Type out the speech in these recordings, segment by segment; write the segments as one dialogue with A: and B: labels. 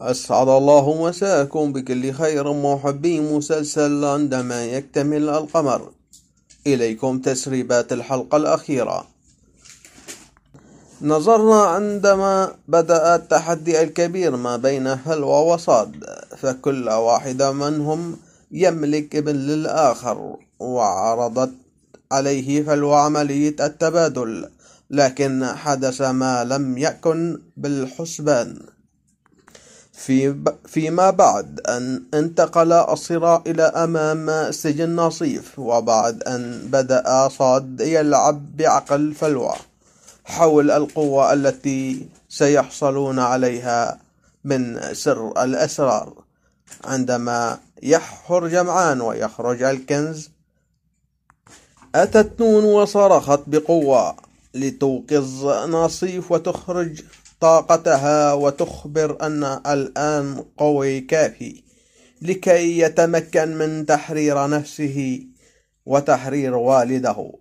A: أسعد الله مساءكم بكل خير محبي مسلسل عندما يكتمل القمر إليكم تسريبات الحلقة الأخيرة نظرنا عندما بدأ التحدي الكبير ما بين هل وصاد فكل واحد منهم يملك ابن للآخر وعرضت عليه فلو عملية التبادل لكن حدث ما لم يكن بالحسبان في فيما بعد أن انتقل الصراع إلى أمام سجن نصيف وبعد أن بدأ صاد يلعب بعقل فلوى حول القوة التي سيحصلون عليها من سر الأسرار عندما يحفر جمعان ويخرج الكنز أتت نون وصرخت بقوة لتوقظ نصيف وتخرج طاقتها وتخبر أن الآن قوي كافي لكي يتمكن من تحرير نفسه وتحرير والده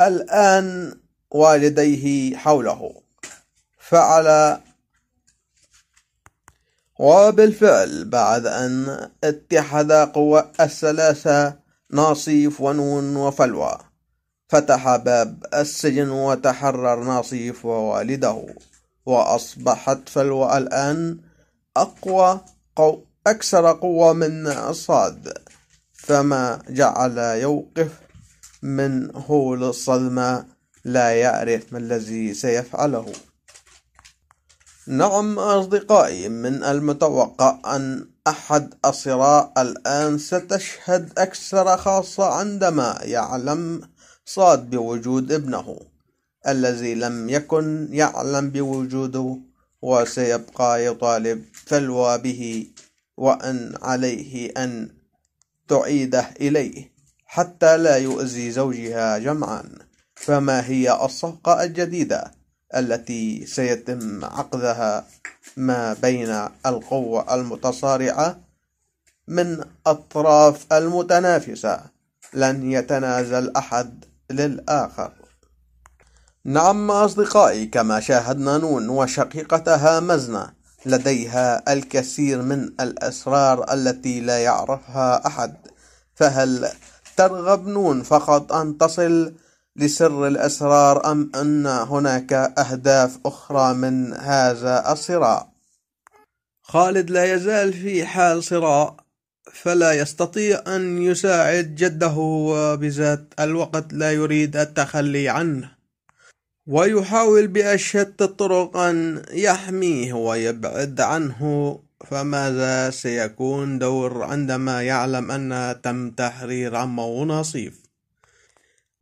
A: الآن والديه حوله فعل وبالفعل بعد أن اتحد قوى الثلاثة ناصيف ونون وفلوى فتح باب السجن وتحرر ناصيف ووالده وأصبحت فلوى الآن أقوى قو أكثر قوة من صاد فما جعل يوقف من هول الصدمة لا يعرف ما الذي سيفعله نعم أصدقائي من المتوقع أن أحد الصراع الآن ستشهد أكثر خاصة عندما يعلم صاد بوجود ابنه الذي لم يكن يعلم بوجوده وسيبقى يطالب فلوى به وأن عليه أن تعيده إليه حتى لا يؤذي زوجها جمعا فما هي الصفقة الجديدة التي سيتم عقدها ما بين القوى المتصارعة من أطراف المتنافسة لن يتنازل أحد للآخر نعم أصدقائي كما شاهدنا نون وشقيقتها مزنة لديها الكثير من الأسرار التي لا يعرفها أحد فهل ترغب نون فقط أن تصل لسر الأسرار أم أن هناك أهداف أخرى من هذا الصراع خالد لا يزال في حال صراع فلا يستطيع أن يساعد جده وبذات الوقت لا يريد التخلي عنه ويحاول بأشد الطرق أن يحميه ويبعد عنه فماذا سيكون دور عندما يعلم أن تم تحرير عمه ونصيف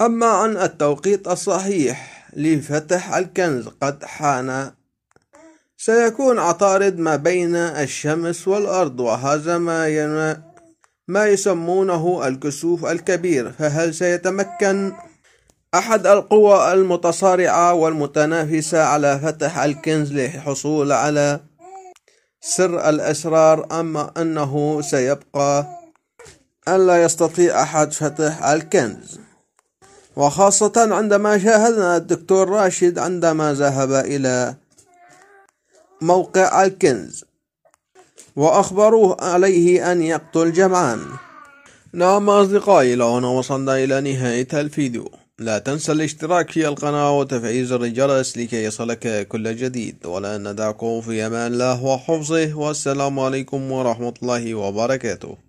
A: أما عن التوقيت الصحيح لفتح الكنز قد حان سيكون عطارد ما بين الشمس والأرض وهذا ما ما يسمونه الكسوف الكبير فهل سيتمكن أحد القوى المتصارعة والمتنافسة على فتح الكنز للحصول على سر الأسرار أما أنه سيبقى أن لا يستطيع أحد فتح الكنز وخاصة عندما شاهدنا الدكتور راشد عندما ذهب إلى موقع الكنز وأخبروه عليه أن يقتل جمعان نعم أصدقائي لو أنا وصلنا إلى نهاية الفيديو لا تنسى الاشتراك في القناة وتفعيل زر الجرس لكي يصلك كل جديد ولا ندعكم في أمان الله وحفظه والسلام عليكم ورحمة الله وبركاته